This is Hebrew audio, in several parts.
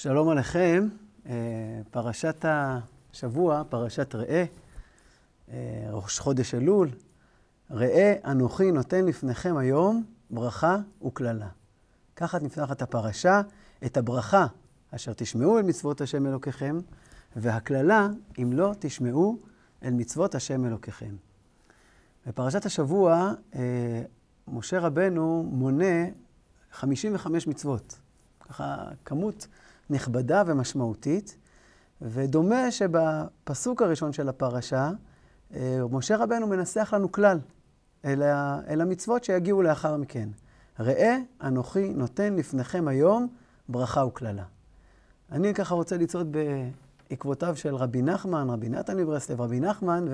שלום עליכם, אה, פרשת השבוע, פרשת ראה, אה, ראש חודש אלול. ראה אנוכי נותן לפניכם היום ברכה וקללה. ככה נפתחת הפרשה, את הברכה אשר תשמעו אל מצוות השם אלוקיכם, והקללה אם לא תשמעו אל מצוות השם אלוקיכם. בפרשת השבוע, אה, משה רבנו מונה 55 מצוות. ככה כמות נכבדה ומשמעותית, ודומה שבפסוק הראשון של הפרשה, אה, משה רבנו מנסח לנו כלל אל המצוות שיגיעו לאחר מכן. ראה אנוכי נותן לפניכם היום ברכה וקללה. אני ככה רוצה לצעוד בעקבותיו של רבי נחמן, רבי נתן מברסלב, רבי נחמן,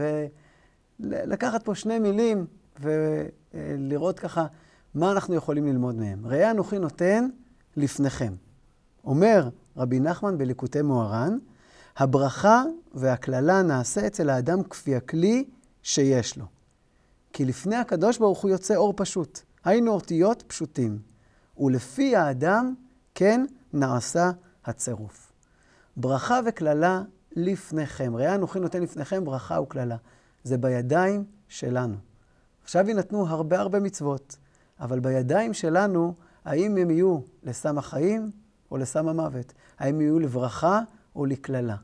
ולקחת פה שני מילים ולראות ככה מה אנחנו יכולים ללמוד מהם. ראה אנוכי נותן לפניכם. אומר רבי נחמן בליקוטי מוהר"ן, הברכה והקללה נעשה אצל האדם כפי הכלי שיש לו. כי לפני הקדוש ברוך הוא יוצא אור פשוט, היינו אותיות פשוטים, ולפי האדם כן נעשה הצירוף. ברכה וקללה לפניכם. ראה אנוכי נותן לפניכם ברכה וקללה. זה בידיים שלנו. עכשיו יינתנו הרבה הרבה מצוות, אבל בידיים שלנו האם הם יהיו לסם החיים או לסם המוות? האם יהיו לברכה או לקללה?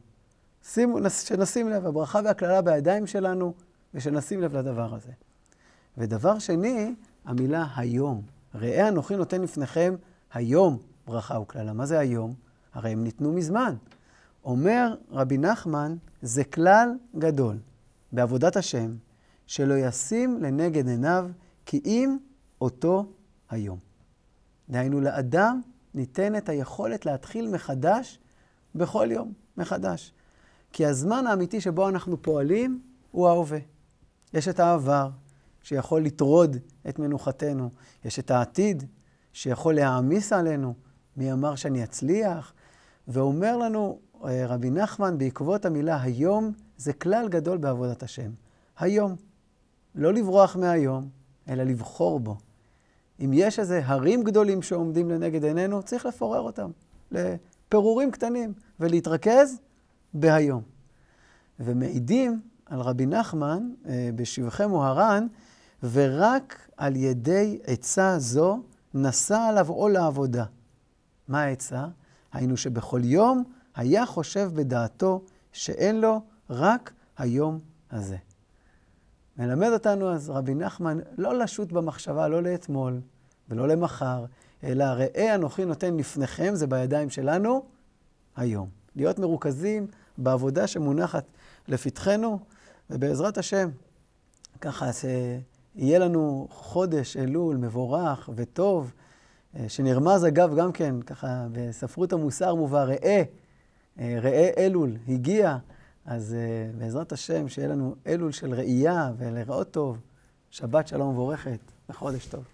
שימו, שנשים לב, הברכה והקללה בידיים שלנו, ושנשים לב לדבר הזה. ודבר שני, המילה היום. ראה אנוכי נותן לפניכם היום ברכה וקללה. מה זה היום? הרי הם ניתנו מזמן. אומר רבי נחמן, זה כלל גדול בעבודת השם, שלא ישים לנגד עיניו כי אם אותו היום. דהיינו, לאדם ניתנת היכולת להתחיל מחדש בכל יום, מחדש. כי הזמן האמיתי שבו אנחנו פועלים הוא ההווה. יש את העבר, שיכול לטרוד את מנוחתנו. יש את העתיד, שיכול להעמיס עלינו. מי אמר שאני אצליח? ואומר לנו אה, רבי נחמן, בעקבות המילה היום, זה כלל גדול בעבודת השם. היום. לא לברוח מהיום, אלא לבחור בו. אם יש איזה הרים גדולים שעומדים לנגד עינינו, צריך לפורר אותם לפירורים קטנים ולהתרכז בהיום. ומעידים על רבי נחמן אה, בשבחי מוהר"ן, ורק על ידי עצה זו נשא עליו עול העבודה. מה העצה? היינו שבכל יום היה חושב בדעתו שאין לו רק היום הזה. מלמד אותנו אז רבי נחמן לא לשוט במחשבה, לא לאתמול ולא למחר, אלא ראה אנוכי נותן לפניכם, זה בידיים שלנו, היום. להיות מרוכזים בעבודה שמונחת לפתחנו, ובעזרת השם, ככה יהיה לנו חודש אלול מבורך וטוב, אה, שנרמז אגב גם כן, ככה בספרות המוסר מובא, ראה, אה, ראה אלול, הגיע. אז uh, בעזרת השם, שיהיה לנו אלול של ראייה ולראות טוב. שבת שלום ומבורכת וחודש טוב.